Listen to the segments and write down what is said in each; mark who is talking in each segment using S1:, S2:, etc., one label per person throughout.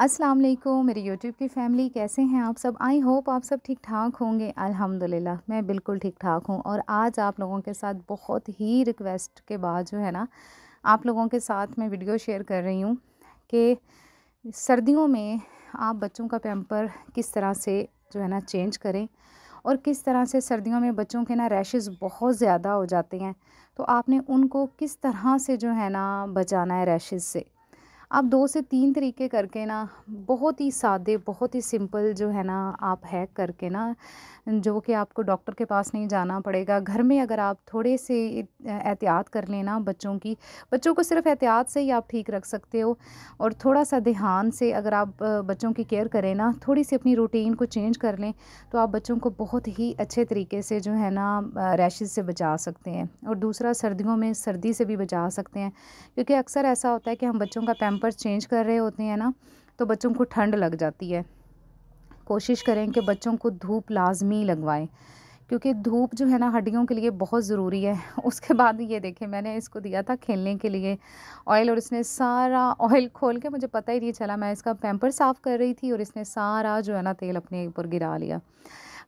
S1: अस्सलाम वालेकुम मेरी यूट्यूब की फैमिली कैसे हैं आप सब आई होप आप सब ठीक ठाक होंगे अल्हम्दुलिल्लाह मैं बिल्कुल ठीक ठाक हूँ और आज आप लोगों के साथ बहुत ही रिक्वेस्ट के बाद जो है ना आप लोगों के साथ मैं वीडियो शेयर कर रही हूँ कि सर्दियों में आप बच्चों का पैम्पर किस तरह से जो है ना चेंज करें और किस तरह से सर्दियों में बच्चों के ना रैशेज़ बहुत ज़्यादा हो जाते हैं तो आपने उनको किस तरह से जो है ना बचाना है रैशेज़ से आप दो से तीन तरीके करके ना बहुत ही सादे बहुत ही सिंपल जो है ना आप हैक करके ना जो कि आपको डॉक्टर के पास नहीं जाना पड़ेगा घर में अगर आप थोड़े से एहतियात कर लेना बच्चों की बच्चों को सिर्फ एहतियात से ही आप ठीक रख सकते हो और थोड़ा सा ध्यान से अगर आप बच्चों की केयर करें ना थोड़ी सी अपनी रूटीन को चेंज कर लें तो आप बच्चों को बहुत ही अच्छे तरीके से जो है ना रैशेज़ से बचा सकते हैं और दूसरा सर्दियों में सर्दी से भी बचा सकते हैं क्योंकि अक्सर ऐसा होता है कि हम बच्चों का पैम पैम्पर चेंज कर रहे होते हैं ना तो बच्चों को ठंड लग जाती है कोशिश करें कि बच्चों को धूप लाजमी लगवाएं क्योंकि धूप जो है ना हड्डियों के लिए बहुत ज़रूरी है उसके बाद ये देखें मैंने इसको दिया था खेलने के लिए ऑयल और इसने सारा ऑयल खोल के मुझे पता ही नहीं चला मैं इसका पैम्पर साफ़ कर रही थी और इसने सारा जो है ना तेल अपने ऊपर गिरा लिया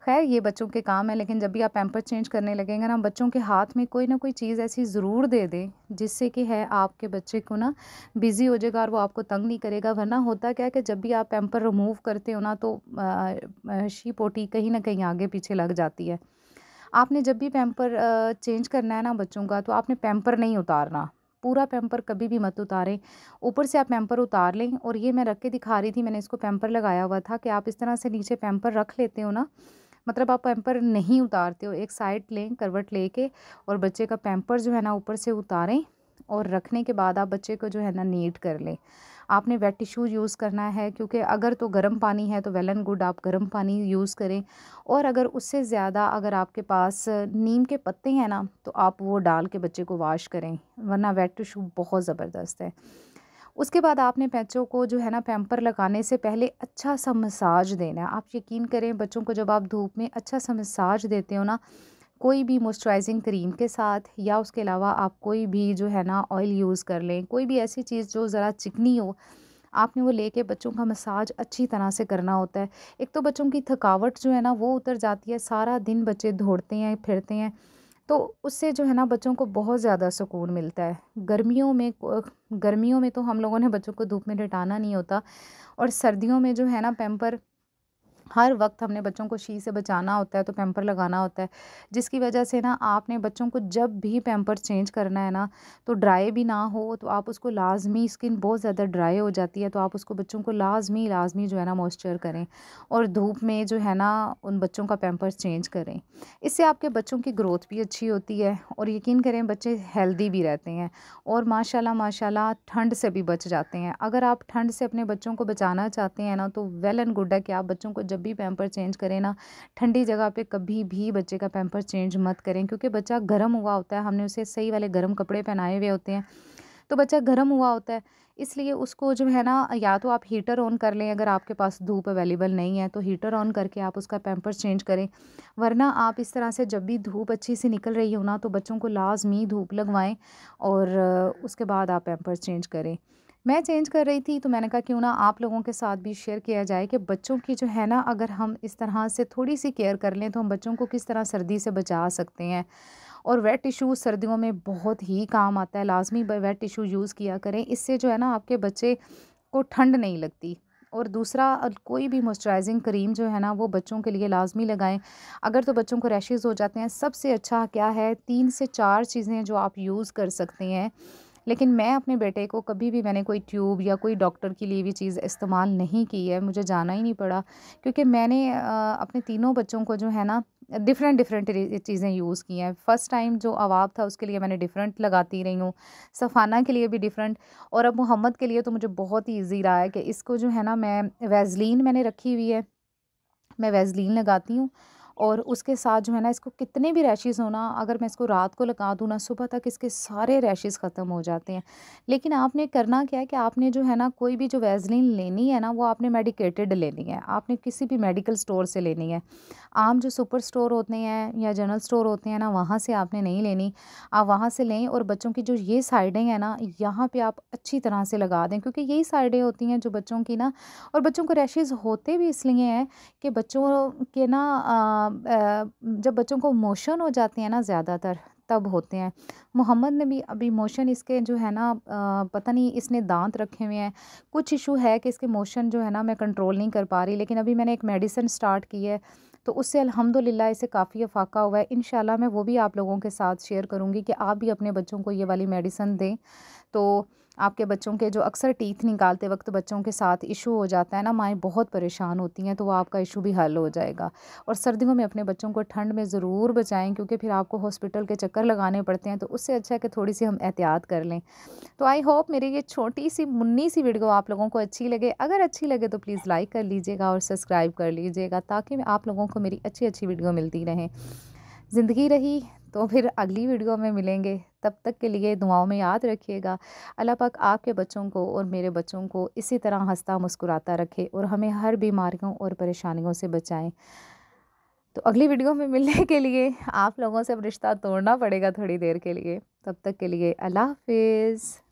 S1: खैर ये बच्चों के काम है लेकिन जब भी आप पैम्पर चेंज करने लगेंगे ना बच्चों के हाथ में कोई ना कोई चीज़ ऐसी ज़रूर दे दें जिससे कि है आपके बच्चे को ना बिज़ी हो जाएगा और वो आपको तंग नहीं करेगा वरना होता क्या है कि जब भी आप पैम्पर रिमूव करते हो ना तो शी पोटी कहीं ना कहीं आगे पीछे लग जाती है आपने जब भी पैम्पर चेंज करना है ना बच्चों का तो आपने पैम्पर नहीं उतारना पूरा पैम्पर कभी भी मत उतारें ऊपर से आप पैम्पर उतार लें और ये मैं रख के दिखा रही थी मैंने इसको पैम्पर लगाया हुआ था कि आप इस तरह से नीचे पैम्पर रख लेते हो ना मतलब आप पैम्पर नहीं उतारते हो एक साइड लें करवट लेके और बच्चे का पैम्पर जो है ना ऊपर से उतारें और रखने के बाद आप बच्चे को जो है ना नीट कर लें आपने वेट टिशू यूज़ करना है क्योंकि अगर तो गर्म पानी है तो वेल एंड गुड आप गर्म पानी यूज़ करें और अगर उससे ज़्यादा अगर आपके पास नीम के पत्ते हैं ना तो आप वो डाल के बच्चे को वाश करें वरना वेट टिशू बहुत ज़बरदस्त है उसके बाद आपने बच्चों को जो है ना पैम्पर लगाने से पहले अच्छा सा मसाज देना है आप यकीन करें बच्चों को जब आप धूप में अच्छा सा मसाज देते हो ना कोई भी मॉइस्चराइजिंग क्रीम के साथ या उसके अलावा आप कोई भी जो है ना ऑयल यूज़ कर लें कोई भी ऐसी चीज़ जो ज़रा चिकनी हो आपने वो लेके बच्चों का मसाज अच्छी तरह से करना होता है एक तो बच्चों की थकावट जो है ना वो उतर जाती है सारा दिन बच्चे दौड़ते हैं फिरते हैं तो उससे जो है ना बच्चों को बहुत ज़्यादा सुकून मिलता है गर्मियों में गर्मियों में तो हम लोगों ने बच्चों को धूप में डटाना नहीं होता और सर्दियों में जो है ना पैम्पर हर वक्त हमने बच्चों को शी से बचाना होता है तो पैम्पर लगाना होता है जिसकी वजह से ना आपने बच्चों को जब भी पैम्पर चेंज करना है ना तो ड्राई भी ना हो तो आप उसको लाजमी स्किन बहुत ज़्यादा ड्राई हो जाती है तो आप उसको बच्चों को लाजमी लाजमी जो है ना मॉइस्चर करें और धूप में जो है ना उन बच्चों का पैम्पर चेंज करें इससे आपके बच्चों की ग्रोथ भी अच्छी होती है और यकीन करें बच्चे हेल्दी भी रहते हैं और माशाला माशाला ठंड से भी बच जाते हैं अगर आप ठंड से अपने बच्चों को बचाना चाहते हैं ना तो वेल एंड गुड है कि आप बच्चों को जब जब भी पैम्पर चेंज करें ना ठंडी जगह पे कभी भी बच्चे का पैम्पर चेंज मत करें क्योंकि बच्चा गर्म हुआ होता है हमने उसे सही वाले गर्म कपड़े पहनाए हुए होते हैं तो बच्चा गर्म हुआ होता है इसलिए उसको जो है ना या तो आप हीटर ऑन कर लें अगर आपके पास धूप अवेलेबल नहीं है तो हीटर ऑन करके आप उसका पैम्पर चेंज करें वरना आप इस तरह से जब भी धूप अच्छी सी निकल रही हो ना तो बच्चों को लाजमी धूप लगवाएं और उसके बाद आप पैम्पर चेंज करें मैं चेंज कर रही थी तो मैंने कहा क्यों ना आप लोगों के साथ भी शेयर किया जाए कि बच्चों की जो है ना अगर हम इस तरह से थोड़ी सी केयर कर लें तो हम बच्चों को किस तरह सर्दी से बचा सकते हैं और वेट टिशू सर्दियों में बहुत ही काम आता है लाजमी वेट टिशू यूज़ किया करें इससे जो है ना आपके बच्चे को ठंड नहीं लगती और दूसरा कोई भी मॉइस्चराइजिंग क्रीम जो है ना वो बच्चों के लिए लाजमी लगाएं अगर तो बच्चों को रैशेज़ हो जाते हैं सबसे अच्छा क्या है तीन से चार चीज़ें जो आप यूज़ कर सकते हैं लेकिन मैं अपने बेटे को कभी भी मैंने कोई ट्यूब या कोई डॉक्टर की ली हुई चीज़ इस्तेमाल नहीं की है मुझे जाना ही नहीं पड़ा क्योंकि मैंने अपने तीनों बच्चों को जो है ना डिफरेंट डिफरेंट चीज़ें यूज़ की हैं फ़र्स्ट टाइम जो अवाब था उसके लिए मैंने डिफरेंट लगाती रही हूँ सफ़ाना के लिए भी डिफरेंट और अब मोहम्मद के लिए तो मुझे बहुत ही ईजी रहा है कि इसको जो है ना मैं वेजलिन मैंने रखी हुई है मैं वेजलिन लगाती हूँ और उसके साथ जो है ना इसको कितने भी रैशेज़ होना अगर मैं इसको रात को लगा दूँ ना सुबह तक इसके सारे रैशेज़ ख़त्म हो जाते हैं लेकिन आपने करना क्या है कि आपने जो है ना कोई भी जो वैजलिन लेनी है ना वो आपने मेडिकेटेड लेनी है आपने किसी भी मेडिकल स्टोर से लेनी है आम जो सुपर स्टोर होते हैं या जनरल स्टोर होते हैं ना वहाँ से आपने नहीं लेनी आप वहाँ से लें और बच्चों की जो ये साइडें हैं ना यहाँ पर आप अच्छी तरह से लगा दें क्योंकि यही साइडें होती हैं जो बच्चों की ना और बच्चों को रैशेज़ होते भी इसलिए हैं कि बच्चों के ना जब बच्चों को मोशन हो जाते हैं ना ज़्यादातर तब होते हैं मोहम्मद ने भी अभी मोशन इसके जो है ना पता नहीं इसने दांत रखे हुए हैं कुछ इशू है कि इसके मोशन जो है ना मैं कंट्रोल नहीं कर पा रही लेकिन अभी मैंने एक मेडिसिन स्टार्ट की है तो उससे अल्हम्दुलिल्लाह इसे काफ़ी अफाका हुआ है इन मैं वो भी आप लोगों के साथ शेयर करूँगी कि आप भी अपने बच्चों को ये वाली मेडिसन दें तो आपके बच्चों के जो अक्सर टीथ निकालते वक्त बच्चों के साथ इशू हो जाता है ना माएँ बहुत परेशान होती हैं तो वो आपका इशू भी हल हो जाएगा और सर्दियों में अपने बच्चों को ठंड में ज़रूर बचाएं क्योंकि फिर आपको हॉस्पिटल के चक्कर लगाने पड़ते हैं तो उससे अच्छा है कि थोड़ी सी हम एहतियात कर लें तो आई होप मेरी ये छोटी सी मुन्नी सी वीडियो आप लोगों को अच्छी लगे अगर अच्छी लगे तो प्लीज़ लाइक कर लीजिएगा और सब्सक्राइब कर लीजिएगा ताकि आप लोगों को मेरी अच्छी अच्छी वीडियो मिलती रहें ज़िंदगी रही तो फिर अगली वीडियो में मिलेंगे तब तक के लिए दुआओं में याद रखिएगा अल्लाह पाक आपके बच्चों को और मेरे बच्चों को इसी तरह हंसता मुस्कुराता रखे और हमें हर बीमारियों और परेशानियों से बचाएं तो अगली वीडियो में मिलने के लिए आप लोगों से अब रिश्ता तोड़ना पड़ेगा थोड़ी देर के लिए तब तक के लिए अल्लाह हाफिज़